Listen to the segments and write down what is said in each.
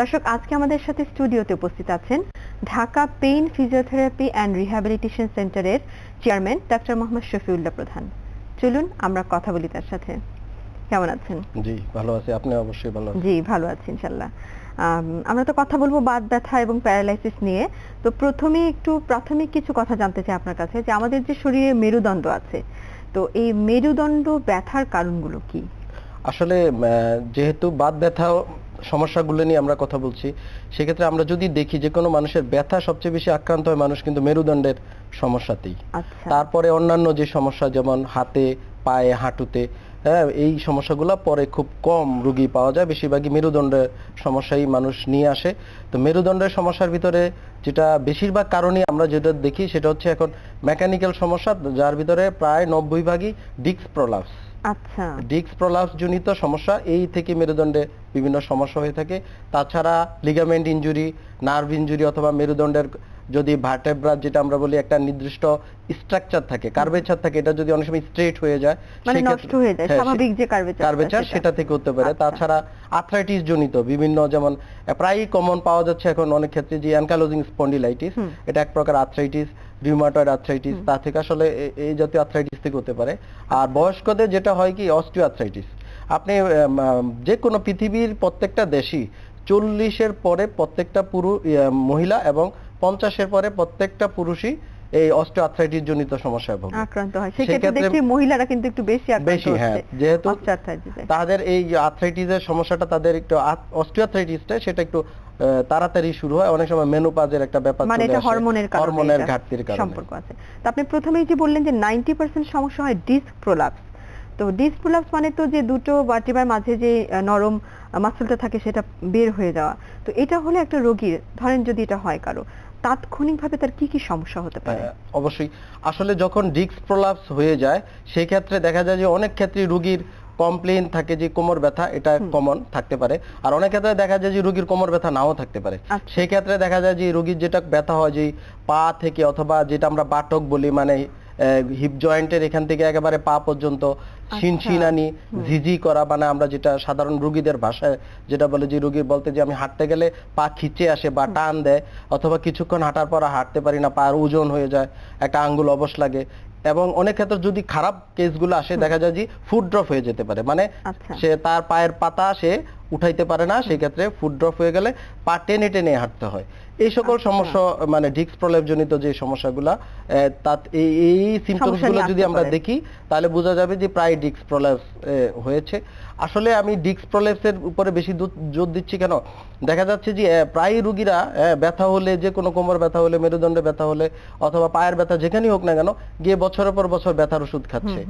দর্শক আজকে আমাদের সাথে স্টুডিওতে উপস্থিত আছেন Dhaka pain physiotherapy and rehabilitation সেন্টারের চেয়ারম্যান ডক্টর মোহাম্মদ শফিউল্লাহ প্রধান চলুন আমরা কথা বলি তার সাথে কেমন আছেন জি ভালো আছি আপনি অবশ্যই ভালো আছেন জি ভালো আছি ইনশাআল্লাহ আমরা তো কথা বলবো বাত ব্যথা এবং প্যারালাইসিস নিয়ে তো প্রথমে একটু প্রাথমিক কিছু কথা জানতে চাই আপনার কাছে যে আমাদের যে শরীরে মেরুদণ্ড আছে তো এই মেরুদণ্ড ব্যথার কারণগুলো কি আসলে যেহেতু বাত ব্যথা সমস্যাগুলো নিয়ে আমরা কথা বলছি সেক্ষেত্রে আমরা যদি দেখি যে কোনো মানুষের ব্যথা সবচেয়ে বেশি আক্রান্ত হয় মানুষ কিন্তু মেরুদণ্ডের সমস্যাতেই আচ্ছা। তারপরে অন্যান্য যে সমস্যা যেমন হাতে পায়ে হাঁটুতে হ্যাঁ এই সমস্যাগুলো পরে খুব কম রুগী পাওয়া যায় বেশিরভাগই মেরুদণ্ডের সমস্যাই মানুষ নিয়ে আসে তো মেরুদণ্ডের সমস্যার ভিতরে যেটা বেশিরভাগ কারণে আমরা যেটা দেখি সেটা হচ্ছে এখন মেকানিক্যাল সমস্যা যার ভিতরে প্রায় নব্বই ভাগই ডিক্স প্রলাপস আচ্ছা ডিক্স প্রলাপস জনিত সমস্যা এই থেকে মেরুদণ্ডে বিভিন্ন সমস্যা হয়ে থাকে তাছাড়া লিগামেন্ট ইনজুরি নার্ভ ইনজুরি অথবা মেরুদণ্ডের যদি ভার্টেব্রা যেটা আমরা বলি একটা নির্দিষ্ট স্ট্রাকচার থাকে কার্ভেচার থাকে এটা যদি অনেক সময় স্ট্রেট হয়ে যায় মানে নষ্ট হয়ে যায় হ্যাঁ, স্বাভাবিক যে কার্ভেচার কার্ভেচার সেটা থেকে হতে পারে আচ্ছা। তাছাড়া আর্থ্রাইটিস জনিত বিভিন্ন যেমন প্রায়ই কমন পাওয়া যাচ্ছে এখন অনেক ক্ষেত্রে যে অ্যানকালোজিং স্পন্ডিলাইটিস এটা এক প্রকার আর্থ্রাইটিস রিউমাটয়েড আর্থ্রাইটিস তা থেকে আসলে এই জাতীয় আর্থ্রাইটিস থেকে হতে পারে আর বয়স্কদের যেটা হয় কি অস্টিও আর্থ্রাইটিস আপনি যে কোনো পৃথিবীর প্রত্যেকটা দেশই চল্লিশের পরে প্রত্যেকটা পুরু মহিলা এবং পঞ্চাশের পরে প্রত্যেকটা পুরুষই এই অস্টিওআর্থ্রাইটিস জনিত সমস্যায় ভোগে আক্রান্ত হয় সেই ক্ষেত্রে দেখি মহিলারা কিন্তু একটু বেশি আক্রান্ত বেশি হ্যাঁ যেহেতু তাদের এই আর্থ্রাইটিসের সমস্যাটা তাদের একটু অস্টিওআর্থ্রাইটিসটা সেটা একটু তাড়াতাড়ি শুরু হয় অনেক সময় মেনোপাজের একটা ব্যাপার মানে এটা হরমোনের কারণে হরমোনের ঘাটতির কারণে সম্পর্ক আছে তো আপনি প্রথমেই যে বললেন যে 90% সমস্যা হয় ডিস্ক প্রোল্যাপস তো ডিস্ক প্রোল্যাপস মানে তো যে দুটো ভার্টিব্রার মাঝে যে নরম মাসলটা থাকে সেটা বের হয়ে যাওয়া তো এটা হলে একটা রোগীর ধরেন যদি এটা হয় কারো তাৎক্ষণিকভাবে তার কি কি সমস্যা হতে পারে হ্যাঁ, অবশ্যই আসলে যখন ডিক্স প্রলাপস হয়ে যায় সেই ক্ষেত্রে দেখা যায় যে অনেক ক্ষেত্রে রোগীর কমপ্লেন থাকে যে কোমর ব্যথা এটা কমন থাকতে পারে আর অনেক ক্ষেত্রে দেখা যায় যে রোগীর কোমর ব্যথা নাও থাকতে পারে আচ্ছা। সেই ক্ষেত্রে দেখা যায় যে রোগীর যেটা ব্যথা হয় যে পা থেকে অথবা যেটা আমরা বাটক বলি মানে হিপ জয়েন্টের এখান থেকে একেবারে পা পর্যন্ত আচ্ছা। শিনশিনানি ঝিঝি করা মানে আমরা যেটা সাধারণ রুগীদের ভাষায় যেটা বলে যে রুগী বলতে যে আমি হাঁটতে গেলে পা খিচে আসে বা টান দেয় অথবা কিছুক্ষণ হাঁটার পর হাঁটতে পারি না পা ওজন হয়ে যায় একটা আঙ্গুল অবশ লাগে এবং অনেক ক্ষেত্রে যদি খারাপ কেসগুলো আসে দেখা যায় যে ফুড ড্রপ হয়ে যেতে পারে মানে আচ্ছা। সে তার পায়ের পাতা সে উঠাইতে পারে না সেই ক্ষেত্রে ফুড ড্রপ হয়ে গেলে পা টেনে টেনে হাঁটতে হয় এই সকল আচ্ছা। সমস্যা মানে ডিক্স প্রবলেম জনিত যে সমস্যাগুলা তা এই সিমটমসগুলো যদি আমরা দেখি তাহলে বোঝা যাবে যে প্রায় ডিক্স প্রলেপস হয়েছে আসলে আমি ডিক্স প্রলেপসের উপরে বেশি জোর দিচ্ছি কেন দেখা যাচ্ছে যে প্রায় রুগীরা ব্যথা হলে যে কোনো কোমর ব্যথা হলে মেরুদণ্ডে ব্যথা হলে অথবা পায়ের ব্যথা যেখানেই হোক না কেন গিয়ে বছরের পর বছর ব্যথার ওষুধ খাচ্ছে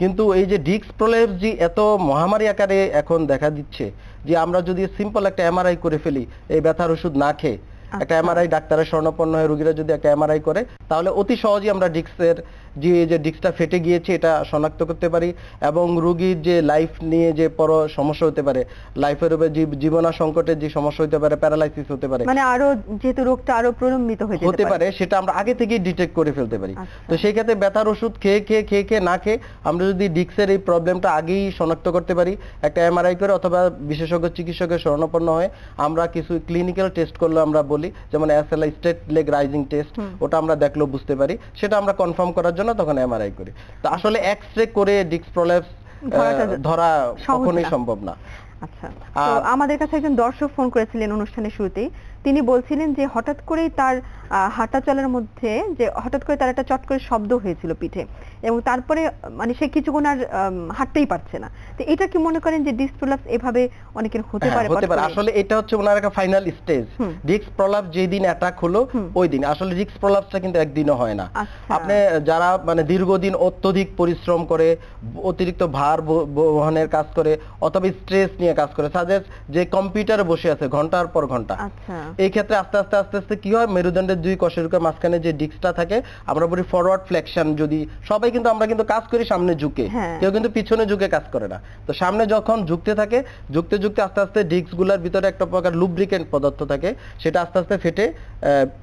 কিন্তু এই যে ডিক্স প্রলেপস যে এত মহামারী আকারে এখন দেখা দিচ্ছে যে আমরা যদি সিম্পল একটা এমআরআই করে ফেলি এই ব্যথার ওষুধ না খেয়ে একটা এমআরআই আচ্ছা। ডাক্তারের স্বর্ণপন্ন হয়ে রুগীরা যদি একটা এমআরআই করে তাহলে অতি সহজেই আমরা ডিস্কের যে যে ডিস্কটা ফেটে গিয়েছে এটা শনাক্ত করতে পারি এবং রুগীর যে লাইফ নিয়ে যে পরো সমস্যা হতে পারে লাইফের উপরে জীবনা সংকটে যে সমস্যা হতে পারে প্যারালাইসিস হতে পারে মানে আরো যেহেতু রোগটা আরো প্রলম্বিত হয়ে হতে পারে সেটা আমরা আগে থেকেই ডিটেক্ট করে ফেলতে পারি আচ্ছা। তো সেই ক্ষেত্রে ব্যথার ওষুধ খেয়ে খেয়ে খেয়ে খেয়ে না খেয়ে আমরা যদি ডিস্কের এই প্রবলেমটা আগেই শনাক্ত করতে পারি একটা এমআরআই করে অথবা বিশেষজ্ঞ চিকিৎসকের শরণাপন্ন হয়ে আমরা কিছু ক্লিনিক্যাল টেস্ট করলে আমরা বলি যেমন SLI straight leg raising test ওটা আমরা দেখলেও বুঝতে পারি সেটা আমরা কনফার্ম করার জন্য তখন এমআরআই করি তো আসলে এক্স রে করে ডিস্ক প্রলেপস ধরা কখনোই সম্ভব না আচ্ছা, আচ্ছা। তো আমাদের কাছে একজন দর্শক ফোন করেছিলেন অনুষ্ঠানের শুরুতে তিনি বলছিলেন যে হঠাৎ করেই তার হাঁটা চলার মধ্যে যে হঠাৎ করে তার একটা চট করে শব্দ হয়েছিল পিঠে এবং তারপরে মানে সে কিছুক্ষণ আর হাঁটতেই পারছে না তো এটা কি মনে করেন যে ডিস্ক প্রলাপস এভাবে অনেকের হতে হ্যাঁ, পারে হতে পারে আসলে এটা হচ্ছে ওনার একটা ফাইনাল স্টেজ ডিস্ক প্রলাপস দিন অ্যাটাক হলো ওই দিন আসলে ডিস্ক প্রলাপসটা কিন্তু একদিনও হয় না আচ্ছা। আপনি যারা মানে দীর্ঘদিন অত্যধিক পরিশ্রম করে অতিরিক্ত ভার বহনের কাজ করে অথবা স্ট্রেস নিয়ে নিয়ে কাজ করে সাজেস যে কম্পিউটার বসে আছে ঘন্টার পর ঘন্টা আচ্ছা। এই ক্ষেত্রে আস্তে আস্তে আস্তে আস্তে কি হয় মেরুদণ্ডের দুই কশেরুকের মাঝখানে যে ডিস্কটা থাকে আমরা বলি ফরওয়ার্ড ফ্লেকশন যদি সবাই কিন্তু আমরা কিন্তু কাজ করি সামনে ঝুঁকে হ্যাঁ। কেউ কিন্তু পিছনে ঝুঁকে কাজ করে না তো সামনে যখন ঝুঁকতে থাকে ঝুঁকতে ঝুঁকতে আস্তে আস্তে ডিস্কগুলোর ভিতরে একটা প্রকার লুব্রিকেন্ট পদার্থ থাকে সেটা আস্তে আস্তে ফেটে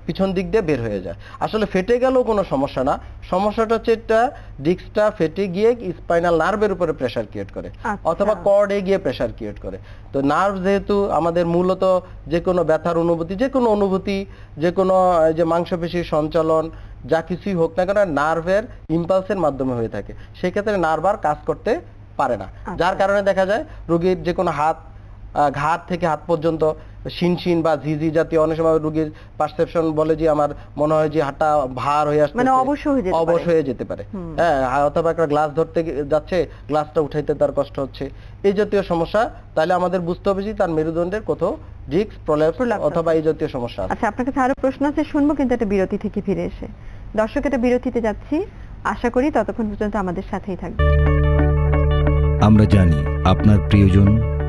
পিছন দিক দিয়ে বের হয়ে যায় আসলে ফেটে গেলেও কোনো সমস্যা না সমস্যাটা হচ্ছে এটা ডিস্কটা ফেটে গিয়ে স্পাইনাল নার্ভের উপরে প্রেশার ক্রিয়েট করে আচ্ছা। অথবা কর্ডে গিয়ে প্রেশার ক্রিয়েট ক্রিয়েট করে তো নার্ভ যেহেতু আমাদের মূলত যে কোনো ব্যথার অনুভূতি যে কোনো অনুভূতি যে কোনো যে মাংসপেশির সঞ্চালন যা কিছুই হোক না কেন নার্ভের ইম্পালসের মাধ্যমে হয়ে থাকে সেক্ষেত্রে নার্ভ আর কাজ করতে পারে না যার আচ্ছা। কারণে দেখা যায় রোগীর যে কোনো হাত ঘাট থেকে হাত পর্যন্ত শিনশিন বা ঝিঝি জাতীয় অনেক সময় রোগীর পারসেপশন বলে যে আমার মনে হয় যে হাঁটা ভার হয়ে আসছে মানে অবশ্য হয়ে যেতে অবশ্য হয়ে যেতে পারে হ্যাঁ অথবা একটা গ্লাস ধরতে যাচ্ছে গ্লাসটা উঠাইতে তার কষ্ট হচ্ছে এই জাতীয় সমস্যা তাহলে আমাদের বুঝতে হবে যে তার মেরুদণ্ডের কোথাও ডিস্ক প্রলেপ অথবা এই জাতীয় সমস্যা আচ্ছা আপনার কাছে আরো প্রশ্ন আছে শুনবো কিন্তু একটা বিরতি থেকে ফিরে এসে দর্শক এটা বিরতিতে যাচ্ছি আশা করি ততক্ষণ পর্যন্ত আমাদের সাথেই থাকবে আমরা জানি আপনার প্রিয়জন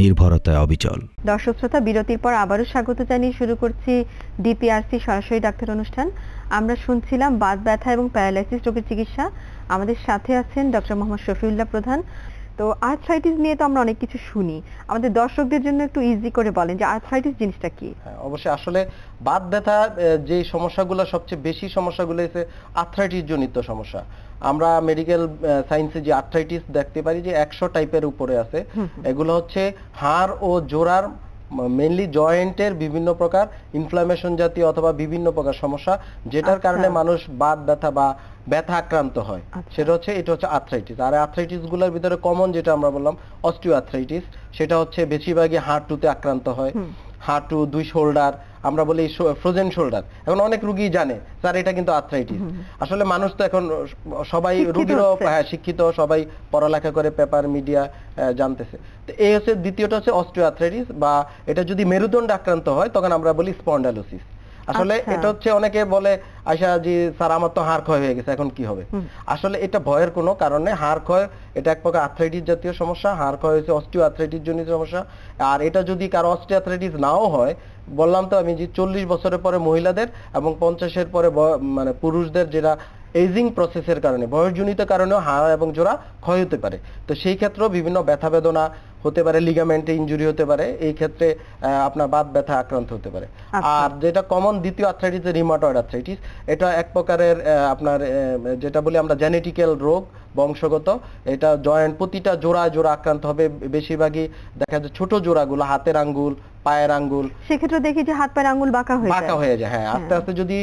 নির্ভরতায় অবিচল দর্শক শ্রোতা বিরতির পর আবারও স্বাগত জানিয়ে শুরু করছি ডিপিআরসি সরাসরি ডাক্তার অনুষ্ঠান আমরা শুনছিলাম বাত ব্যথা এবং প্যারালাইসিস রোগের চিকিৎসা আমাদের সাথে আছেন ডক্টর মোহাম্মদ শফিউল্লাহ প্রধান তো আর্থ্রাইটিস নিয়ে তো আমরা অনেক কিছু শুনি আমাদের দর্শকদের জন্য একটু ইজি করে বলেন যে আর্থ্রাইটিস জিনিসটা কি হ্যাঁ, অবশ্যই আসলে বাত ব্যথা যে সমস্যাগুলো সবচেয়ে বেশি সমস্যাগুলো হচ্ছে আর্থ্রাইটিস জনিত সমস্যা আমরা মেডিকেল সায়েন্সে যে আর্থ্রাইটিস দেখতে পারি যে একশো টাইপের উপরে আছে এগুলো হচ্ছে হাড় ও জোড়ার মেনলি জয়েন্টের বিভিন্ন প্রকার ইনফ্লামেশন জাতীয় অথবা বিভিন্ন প্রকার সমস্যা যেটার আচ্ছা। কারণে মানুষ বাদ ব্যথা বা ব্যথা আক্রান্ত হয় আচ্ছা। সেটা হচ্ছে এটা হচ্ছে আর্থ্রাইটিস আর আর্থ্রাইটিস গুলোর ভিতরে কমন যেটা আমরা বললাম অস্টিও আর্থ্রাইটিস সেটা হচ্ছে বেশিরভাগই হাঁটুতে আক্রান্ত হয় হাঁটু দুই শোল্ডার আমরা বলি ফ্রোজেন শোল্ডার এখন অনেক রুগী জানে স্যার এটা কিন্তু আর্থ্রাইটিস আসলে মানুষ তো এখন সবাই রুগীরও হ্যাঁ শিক্ষিত সবাই পড়ালেখা করে পেপার মিডিয়া জানতেছে তো এই হচ্ছে দ্বিতীয়টা হচ্ছে অস্ট্রিও আর্থ্রাইটিস বা এটা যদি মেরুদণ্ড আক্রান্ত হয় তখন আমরা বলি স্পন্ডালোসিস আসলে আচ্ছা। এটা হচ্ছে অনেকে বলে আয়সা জি স্যার আমার তো হাড় ক্ষয় হয়ে গেছে এখন কি হবে আসলে এটা ভয়ের কোনো কারণে হাড় ক্ষয় এটা এক প্রকার আর্থ্রাইটিস জাতীয় সমস্যা হাড় ক্ষয় হয়েছে অস্টিও আর্থ্রাইটিস জনিত সমস্যা আর এটা যদি কারো অস্টিও আর্থ্রাইটিস নাও হয় বললাম তো আমি যে চল্লিশ বছরের পরে মহিলাদের এবং পঞ্চাশের পরে মানে পুরুষদের যেটা এজিং প্রসেসের কারণে বয়সজনিত কারণেও হাড় এবং জোড়া ক্ষয় হতে পারে তো সেই ক্ষেত্রে বিভিন্ন ব্যথা বেদনা হতে পারে লিগামেন্টে ইঞ্জুরি হতে পারে এই ক্ষেত্রে আপনার বাত ব্যথা আক্রান্ত হতে পারে আচ্ছা। আর যেটা কমন দ্বিতীয় আর্থ্রাইটিস রিমাটয়েড আর্থ্রাইটিস এটা এক প্রকারের আপনার যেটা বলি আমরা জেনেটিক্যাল রোগ বংশগত এটা জয়েন্ট প্রতিটা জোড়া জোড়া আক্রান্ত হবে বেশিরভাগই দেখা যায় ছোট জোড়াগুলো হাতের আঙ্গুল পায়ের আঙ্গুল সেক্ষেত্রে দেখি যে হাত পায়ের আঙ্গুল বাঁকা হয়ে বাঁকা হয়ে যায় হ্যাঁ।, হ্যাঁ আস্তে আস্তে যদি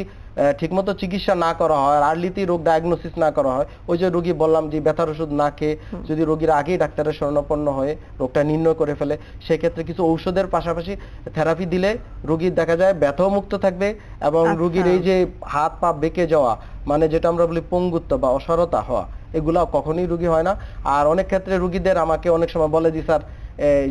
ঠিকমতো চিকিৎসা না করা হয় আর্লিতে রোগ ডায়াগনোসিস না করা হয় ওই যে রোগী বললাম যে ব্যথার ওষুধ না খেয়ে যদি রোগীর আগেই ডাক্তারের শরণাপন্ন হয়ে রোগটা নির্ণয় করে ফেলে সেক্ষেত্রে কিছু ঔষধের পাশাপাশি থেরাপি দিলে রোগীর দেখা যায় ব্যথাও মুক্ত থাকবে এবং আচ্ছা। রোগীর এই যে হাত পা বেঁকে যাওয়া মানে যেটা আমরা বলি পঙ্গুত্ব বা অসরতা হওয়া এগুলা কখনোই রুগী হয় না আর অনেক ক্ষেত্রে রুগীদের আমাকে অনেক সময় বলে যে স্যার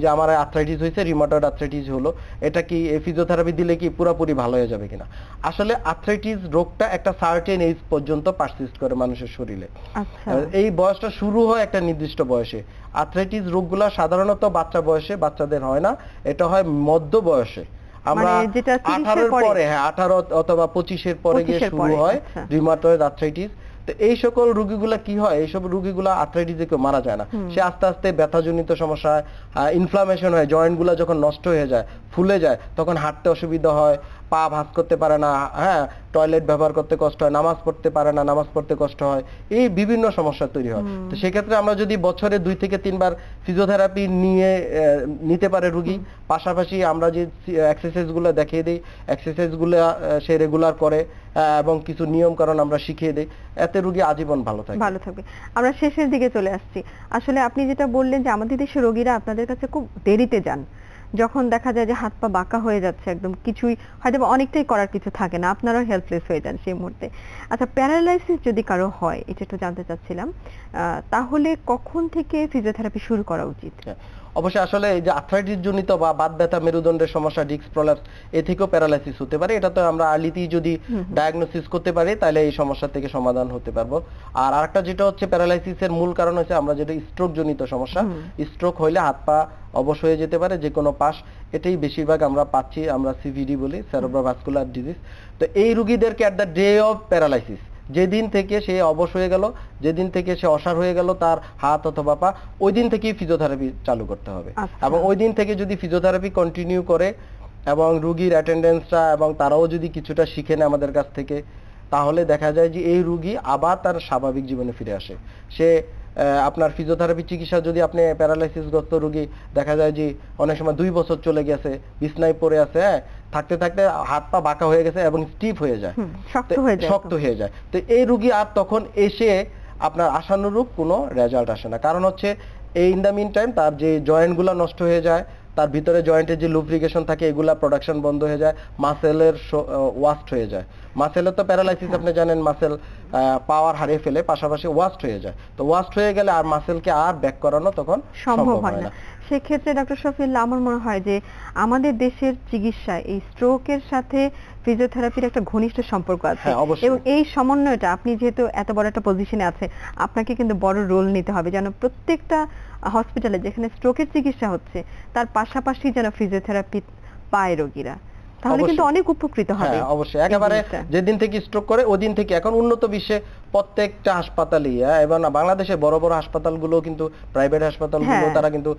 যে আমার আর্থ্রাইটিস হয়েছে রিমাটয়েড আর্থ্রাইটিস হলো এটা কি ফিজিওথেরাপি দিলে কি পুরোপুরি ভালো হয়ে যাবে কিনা আসলে আর্থ্রাইটিস রোগটা একটা সার্টেন এজ পর্যন্ত পারসিস্ট করে মানুষের শরীরে আচ্ছা। এই বয়সটা শুরু হয় একটা নির্দিষ্ট বয়সে আর্থ্রাইটিস রোগগুলো সাধারণত বাচ্চা বয়সে বাচ্চাদের হয় না এটা হয় মধ্য বয়সে আমরা মানে আঠারোর পরে হ্যাঁ আঠারো অথবা পঁচিশের পরে গিয়ে শুরু হয় রিমাটয়েড আচ্ছা। আর্থ্রাইটিস তো এই সকল রুগীগুলা কি হয় এইসব রুগীগুলা আর্থ্রাইটিসে কেউ মারা যায় না সে আস্তে আস্তে ব্যথাজনিত সমস্যা ইনফ্লামেশন হয় জয়েন্টগুলা যখন নষ্ট হয়ে যায় ফুলে যায় তখন হাঁটতে অসুবিধা হয় পা ভাঁজ করতে পারে না হ্যাঁ টয়লেট ব্যবহার করতে কষ্ট হয় নামাজ পড়তে পারে না নামাজ পড়তে কষ্ট হয় এই বিভিন্ন সমস্যা তৈরি হয় তো সেক্ষেত্রে আমরা যদি বছরে দুই থেকে তিনবার ফিজিওথেরাপি নিয়ে নিতে পারে রুগী পাশাপাশি আমরা যে এক্সারসাইজগুলো দেখিয়ে দিই এক্সারসাইজগুলো সে রেগুলার করে এবং কিছু নিয়ম কারণ আমরা শিখিয়ে দিই এতে রুগী আজীবন ভালো থাকে ভালো থাকবে আমরা শেষের দিকে চলে আসছি আসলে আপনি যেটা বললেন যে আমাদের দেশে রোগীরা আপনাদের কাছে খুব দেরিতে যান যখন দেখা যায় যে হাত পা বাঁকা হয়ে যাচ্ছে একদম কিছুই হয়তো অনেকটাই করার কিছু থাকে না আপনারাও হেল্পলেস হয়ে যান সেই মুহূর্তে আচ্ছা প্যারালাইসিস যদি কারো হয় এটা একটু জানতে চাচ্ছিলাম তাহলে কখন থেকে ফিজিওথেরাপি শুরু করা উচিত আচ্ছা, অবশ্যই আসলে এই যে আর্থ্রাইটিস জনিত বা বাত ব্যথা মেরুদণ্ডের সমস্যা ডিস্ক প্রলাপস এ থেকেও প্যারালাইসিস হতে পারে এটা তো আমরা আর্লিতেই যদি ডায়াগনোসিস করতে পারি তাহলে এই সমস্যা থেকে সমাধান হতে পারবো আর আরেকটা যেটা হচ্ছে প্যারালাইসিসের মূল কারণ হচ্ছে আমরা যেটা স্ট্রোক জনিত সমস্যা স্ট্রোক হইলে হাত পা অবশ হয়ে যেতে পারে যে কোনো পাশ এটাই বেশিরভাগ আমরা পাচ্ছি আমরা সিভিডি বলি স্যারোব্রাভাস্কুলার ডিজিজ তো এই রুগীদেরকে at the day of paralysis যেদিন থেকে সে অবশ হয়ে গেল যেদিন থেকে সে অসার হয়ে গেল তার হাত অথবা পা ওই দিন থেকেই ফিজিওথেরাপি চালু করতে হবে আচ্ছা। এবং ওই দিন থেকে যদি ফিজিওথেরাপি কন্টিনিউ করে এবং রুগীর অ্যাটেন্ডেন্সটা এবং তারাও যদি কিছুটা শিখে নেয় আমাদের কাছ থেকে তাহলে দেখা যায় যে এই রুগী আবার তার স্বাভাবিক জীবনে ফিরে আসে সে আপনার ফিজিওথেরাপি চিকিৎসা যদি আপনি প্যারালাইসিসগ্রস্ত রুগী দেখা যায় যে অনেক সময় দুই বছর চলে গেছে বিছনায় পড়ে আছে হ্যাঁ থাকতে থাকতে হাত পা বাঁকা হয়ে গেছে এবং স্টিফ হয়ে যায় শক্ত হয়ে যায় তো এই রুগী আর তখন এসে আপনার আশানুরূপ কোনো রেজাল্ট আসে না কারণ হচ্ছে এই ইন দ্য মিন টাইম তার যে জয়েন্টগুলো নষ্ট হয়ে যায় তার ভিতরে জয়েন্টের যে লুব্রিকেশন থাকে এগুলা প্রোডাকশন বন্ধ হয়ে যায় মাসেলের ওয়াস্ট হয়ে যায় মাসেলের তো প্যারালাইসিস আপনি জানেন মাসেল পাওয়ার হারিয়ে ফেলে পাশাপাশি ওয়াস্ট হয়ে যায় তো ওয়াস্ট হয়ে গেলে আর মাসেলকে আর ব্যাক করানো তখন সম্ভব হয় না সেক্ষেত্রে ডক্টর শফিল্লা আমার মনে হয় যে আমাদের দেশের চিকিৎসা এই স্ট্রোকের সাথে ফিজিওথেরাপির একটা ঘনিষ্ঠ সম্পর্ক আছে হ্যাঁ, এবং এই সমন্বয়টা আপনি যেহেতু এত বড় একটা পজিশনে আছে আপনাকে কিন্তু বড় রোল নিতে হবে যেন প্রত্যেকটা হসপিটালে যেখানে স্ট্রোকের চিকিৎসা হচ্ছে তার পাশাপাশি যেন ফিজিওথেরাপি পায় রোগীরা তাহলে কিন্তু অনেক উপকৃত হ্যাঁ, হবে হ্যাঁ অবশ্যই একেবারে যেদিন থেকে স্ট্রোক করে ওদিন থেকে এখন উন্নত বিশ্বে প্রত্যেকটা হাসপাতালই হ্যাঁ, এবং বাংলাদেশে বড় বড় হাসপাতালগুলো কিন্তু প্রাইভেট হাসপাতালগুলো তারা কিন্তু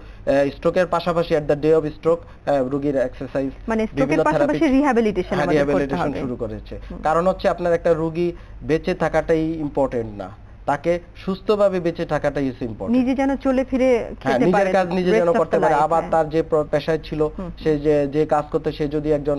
স্ট্রোকের পাশাপাশি at the day of stroke রোগীর এক্সারসাইজ মানে স্ট্রোকের পাশাপাশি রিহ্যাবিলিটেশন শুরু করেছে কারণ হচ্ছে আপনার একটা রোগী বেঁচে থাকাটাই ইম্পর্টেন্ট না তাকে সুস্থভাবে বেঁচে থাকাটা ইজ ইম্পর্টেন্ট নিজে যেন চলে ফিরে হ্যাঁ, খেতে পারে নিজের কাজ নিজে যেন করতে পারে আবার হ্যাঁ। তার যে পেশায় ছিল সে যে যে কাজ করতে সে যদি একজন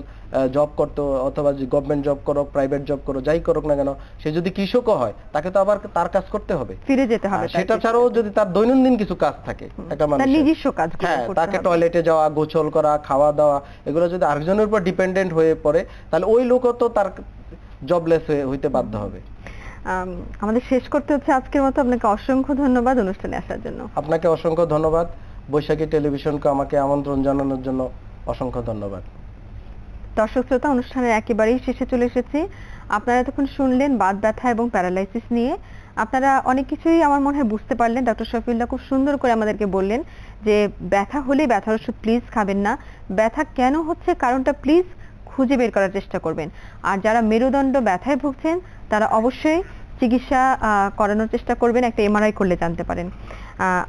জব করতো অথবা গভর্নমেন্ট জব করো প্রাইভেট জব করো যাই করুক না কেন সে যদি কৃষকও হয় তাকে তো আবার তার কাজ করতে হবে ফিরে যেতে হবে হ্যাঁ, সেটা ছাড়াও যদি তার দৈনন্দিন কিছু কাজ থাকে একটা মানে নিজস্ব কাজ হ্যাঁ তাকে টয়লেটে যাওয়া গোছল করা খাওয়া দাওয়া এগুলো যদি আরেকজনের উপর ডিপেন্ডেন্ট হয়ে পড়ে তাহলে ওই লোকও তো তার জবলেস হইতে বাধ্য হবে আমাদের শেষ করতে হচ্ছে আজকের মতো আপনাকে অসংখ্য ধন্যবাদ অনুষ্ঠানে আসার জন্য আপনাকে অসংখ্য ধন্যবাদ বৈশাখী টেলিভিশনকে আমাকে আমন্ত্রণ জানানোর জন্য অসংখ্য ধন্যবাদ দর্শক শ্রোতা অনুষ্ঠানের একেবারেই শেষে চলে এসেছি আপনারা তখন শুনলেন বাদ ব্যথা এবং প্যারালাইসিস নিয়ে আপনারা অনেক কিছুই আমার মনে হয় বুঝতে পারলেন ডক্টর শফিউল্লাহ খুব সুন্দর করে আমাদেরকে বললেন যে ব্যথা হলে ব্যথার ওষুধ প্লিজ খাবেন না ব্যথা কেন হচ্ছে কারণটা প্লিজ খুঁজে বের করার চেষ্টা করবেন আর যারা মেরুদণ্ড ব্যথায় ভুগছেন তারা অবশ্যই চিকিৎসা করানোর চেষ্টা করবেন একটা এমআরআই করলে জানতে পারেন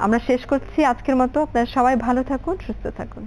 আমরা শেষ করছি আজকের মতো আপনারা সবাই ভালো থাকুন সুস্থ থাকুন